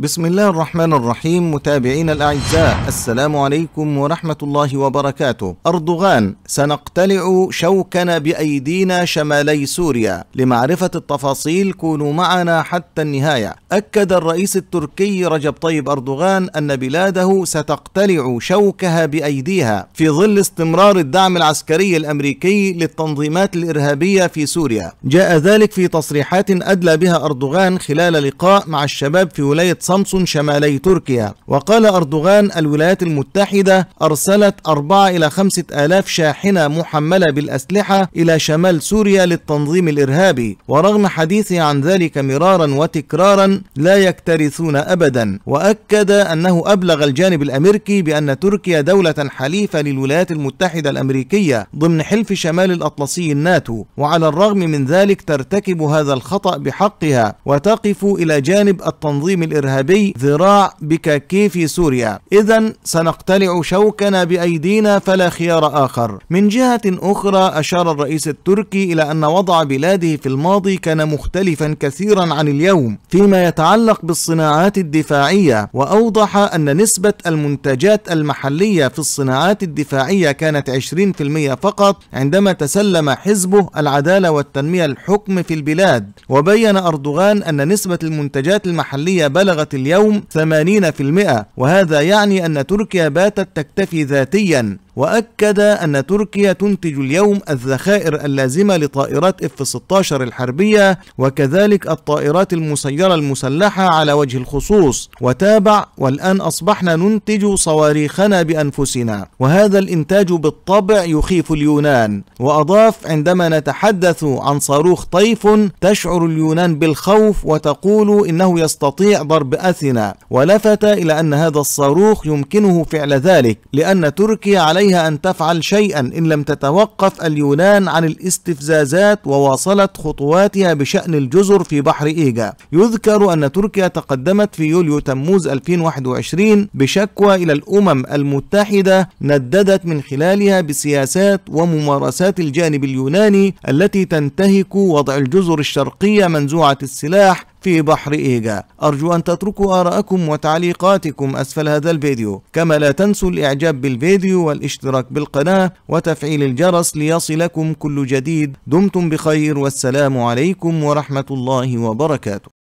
بسم الله الرحمن الرحيم متابعين الأعزاء السلام عليكم ورحمة الله وبركاته أردوغان سنقتلع شوكنا بأيدينا شمالي سوريا لمعرفة التفاصيل كونوا معنا حتى النهاية أكد الرئيس التركي رجب طيب أردوغان أن بلاده ستقتلع شوكها بأيديها في ظل استمرار الدعم العسكري الأمريكي للتنظيمات الإرهابية في سوريا جاء ذلك في تصريحات أدلى بها أردوغان خلال لقاء مع الشباب في ولاية سامسون شمالي تركيا وقال أردوغان الولايات المتحدة أرسلت 4 إلى خمسة آلاف شاحنة محملة بالأسلحة إلى شمال سوريا للتنظيم الإرهابي ورغم حديثه عن ذلك مرارا وتكرارا لا يكترثون أبدا وأكد أنه أبلغ الجانب الأمريكي بأن تركيا دولة حليفة للولايات المتحدة الأمريكية ضمن حلف شمال الأطلسي الناتو وعلى الرغم من ذلك ترتكب هذا الخطأ بحقها وتقف إلى جانب التنظيم الإرهابي الذهبي ذراع بكاكي في سوريا إذا سنقتلع شوكنا بأيدينا فلا خيار آخر من جهة أخرى أشار الرئيس التركي إلى أن وضع بلاده في الماضي كان مختلفا كثيرا عن اليوم فيما يتعلق بالصناعات الدفاعية وأوضح أن نسبة المنتجات المحلية في الصناعات الدفاعية كانت 20% فقط عندما تسلم حزبه العدالة والتنمية الحكم في البلاد وبين أردوغان أن نسبة المنتجات المحلية بلغت بلغت اليوم 80% وهذا يعني أن تركيا باتت تكتفي ذاتيا وأكد أن تركيا تنتج اليوم الذخائر اللازمة لطائرات F-16 الحربية وكذلك الطائرات المسيرة المسلحة على وجه الخصوص وتابع والآن أصبحنا ننتج صواريخنا بأنفسنا وهذا الإنتاج بالطبع يخيف اليونان وأضاف عندما نتحدث عن صاروخ طيف تشعر اليونان بالخوف وتقول إنه يستطيع ضرب أثينا ولفت إلى أن هذا الصاروخ يمكنه فعل ذلك لأن تركيا عليها عليها أن تفعل شيئا إن لم تتوقف اليونان عن الاستفزازات وواصلت خطواتها بشأن الجزر في بحر إيجا يذكر أن تركيا تقدمت في يوليو تموز 2021 بشكوى إلى الأمم المتحدة نددت من خلالها بسياسات وممارسات الجانب اليوناني التي تنتهك وضع الجزر الشرقية منزوعة السلاح في بحر إيجا أرجو أن تتركوا آراءكم وتعليقاتكم أسفل هذا الفيديو كما لا تنسوا الإعجاب بالفيديو والاشتراك بالقناة وتفعيل الجرس ليصلكم كل جديد دمتم بخير والسلام عليكم ورحمة الله وبركاته